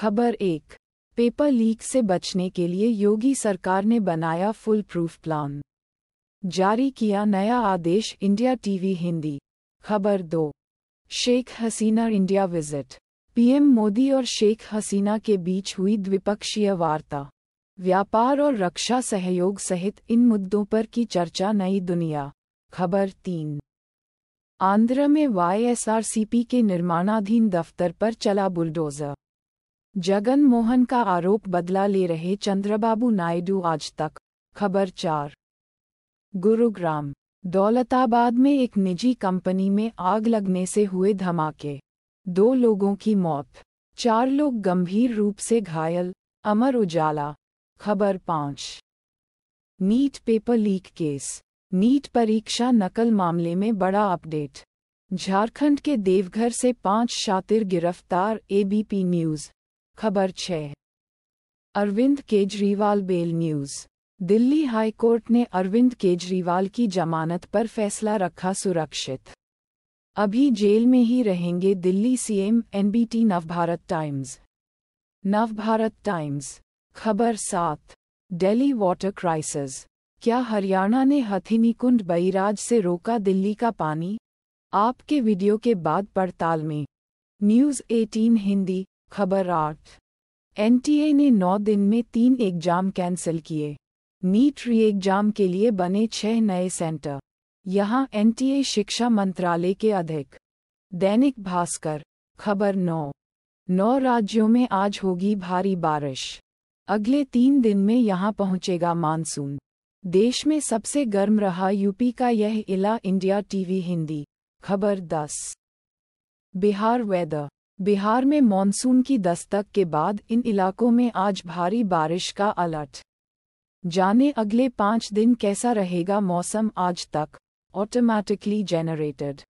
खबर एक paper leak से बचने के लिए योगी सरकार ने बनाया फुल प्रूफ प्लान जारी किया नया आदेश इंडिया टीवी हिंदी खबर दो Sheikh Hasina India visit PM Modi और शेख हसीना के बीच हुई द्विपक्षीय वार्ता व्यापार और रक्षा सहयोग सहित इन मुद्दों पर की चर्चा नई दुनिया खबर तीन आंध्र में वाईएसआरसीपी के निर्माणाधीन दफ्तर पर चला बुलडोजर जगन मोहन का आरोप बदला ले रहे चंद्रबाबू नायडू आज तक खबर चार गुरुग्राम दौलताबाद में एक निजी कंपनी में आग लगने से हुए धमाके दो लोगों की मौत चार लोग गंभीर रूप से घायल अमर उजाला खबर पाँच NEET paper leak case NEET परीक्षा नकल मामले में बड़ा अपडेट झारखंड के देवघर से पांच शातिर गिरफ्तार एबीपी न्यूज़ खबर छः Arvind Kejriwal bail news Delhi high court ने अरविंद केजरीवाल की जमानत पर फैसला रखा सुरक्षित अभी जेल में ही रहेंगे Delhi CM NBT Navbharat Times Navbharat Times खबर सात दिल्ली वाटर क्राइसिस क्या हरियाणा ने हथिनीकुंड बैराज से रोका दिल्ली का पानी आपके वीडियो के बाद पड़ताल में न्यूज़ 18 हिंदी खबर आठ एनटीए ने नौ दिन में तीन एग्जाम कैंसिल किए नीट री एग्जाम के लिए बने छह नए सेंटर यहां एनटीए शिक्षा मंत्रालय के अधिक दैनिक भास्कर खबर नौ नौ राज्यों में आज होगी भारी बारिश अगले तीन दिन में यहां पहुंचेगा मानसून देश में सबसे गर्म रहा यूपी का यह इला इंडिया टीवी हिंदी खबर दस बिहार वेदर बिहार में मानसून की दस्तक के बाद इन इलाकों में आज भारी बारिश का अलर्ट जाने अगले पाँच दिन कैसा रहेगा मौसम आज तक ऑटोमैटिकली जेनरेटेड